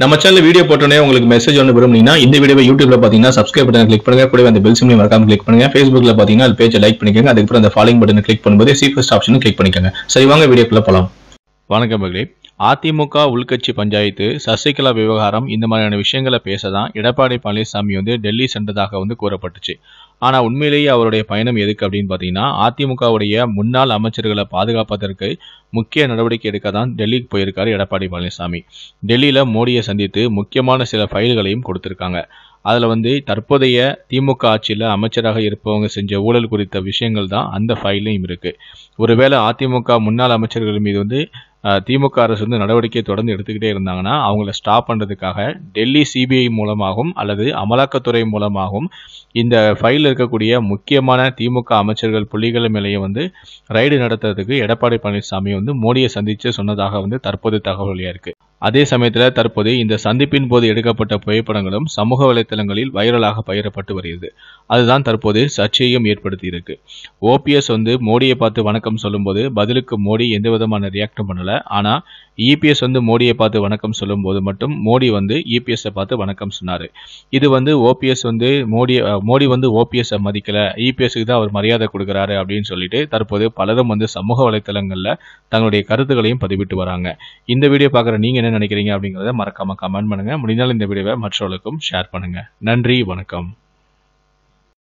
நம்ம channel video போட்டோன்னே உங்களுக்கு மெசேஜ் ஒன்று விரும்புனீங்கன்னா இந்த வீடியோ யூடியூப்ல பார்த்தீங்கன்னா சப்ஸ்கிரைப் பட்டன் கிளிக் பண்ணுங்க கூட அந்த பெல் சிம்லையும் மறக்காம கிளிக் பண்ணுங்க ஃபேஸ்புக்ல பார்த்தீங்கன்னா அது பேஜை லைக் பண்ணிக்கோங்க அதுக்கப்புறம் அந்த ஃபாலோயிங் பட்டன் கிளிக் பண்ணும்போது சீஃபஸ்ட் ஆப்ஷன் கிளிக் பண்ணிக்கோங்க சரி வாங்க வீடியோக்குள்ள போகலாம் வணக்கம் மகளே அதிமுக உள்கட்சி பஞ்சாயத்து சசிகலா விவகாரம் இந்த மாதிரியான விஷயங்களை பேச தான் எடப்பாடி பழனிசாமி வந்து டெல்லி சென்றதாக வந்து கூறப்பட்டுச்சு ஆனால் உண்மையிலேயே அவருடைய பயணம் எதுக்கு அப்படின்னு பார்த்தீங்கன்னா அதிமுகவுடைய முன்னாள் அமைச்சர்களை பாதுகாப்பதற்கு முக்கிய நடவடிக்கை எடுக்க தான் டெல்லிக்கு போயிருக்காரு எடப்பாடி பழனிசாமி டெல்லியில் மோடியை சந்தித்து முக்கியமான சில ஃபைல்களையும் கொடுத்துருக்காங்க அதில் வந்து தற்போதைய திமுக ஆட்சியில் அமைச்சராக இருப்பவங்க செஞ்ச ஊழல் குறித்த விஷயங்கள் தான் அந்த ஃபைல்லையும் இருக்குது ஒருவேளை அதிமுக முன்னாள் அமைச்சர்கள் மீது வந்து திமுக அரசு வந்து நடவடிக்கை தொடர்ந்து எடுத்துக்கிட்டே இருந்தாங்கன்னா அவங்கள ஸ்டாப் பண்ணுறதுக்காக டெல்லி சிபிஐ மூலமாகவும் அல்லது அமலாக்கத்துறை மூலமாகவும் இந்த ஃபைலில் இருக்கக்கூடிய முக்கியமான திமுக அமைச்சர்கள் புள்ளிகள் மேலேயே வந்து ரைடு நடத்துறதுக்கு எடப்பாடி பழனிசாமி வந்து மோடியை சந்தித்து சொன்னதாக வந்து தற்போது தகவலியாக இருக்குது அதே சமயத்தில் தற்போது இந்த சந்திப்பின் போது எடுக்கப்பட்ட புகைப்படங்களும் சமூக வலைத்தளங்களில் வைரலாக பகிரப்பட்டு வருகிறது அதுதான் தற்போது சர்ச்சையும் ஏற்படுத்தி இருக்கு ஓபிஎஸ் வந்து மோடியை பார்த்து வணக்கம் சொல்லும்போது பதிலுக்கு மோடி எந்த விதமான ரியாக்டும் பண்ணல பண்ணல ஆனால் இபிஎஸ் e வந்து மோடியை பார்த்து வணக்கம் சொல்லும் போது மட்டும் மோடி வந்து இபிஎஸ்ஸை e பார்த்து வணக்கம் சொன்னார் இது வந்து ஓபிஎஸ் வந்து மோடி மோடி வந்து ஓபிஎஸ்ஸை மதிக்கலை இபிஎஸ்க்கு e தான் அவர் மரியாதை கொடுக்குறாரு அப்படின்னு சொல்லிட்டு தற்போது பலரும் வந்து சமூக வலைத்தளங்களில் தங்களுடைய கருத்துக்களையும் பதிவிட்டு வராங்க இந்த வீடியோ பார்க்குற நீங்கள் என்ன நினைக்கிறீங்க அப்படிங்கிறத மறக்காமல் கமெண்ட் பண்ணுங்கள் முடிந்தால் இந்த வீடியோவை மற்றவர்களுக்கும் ஷேர் பண்ணுங்கள் நன்றி வணக்கம்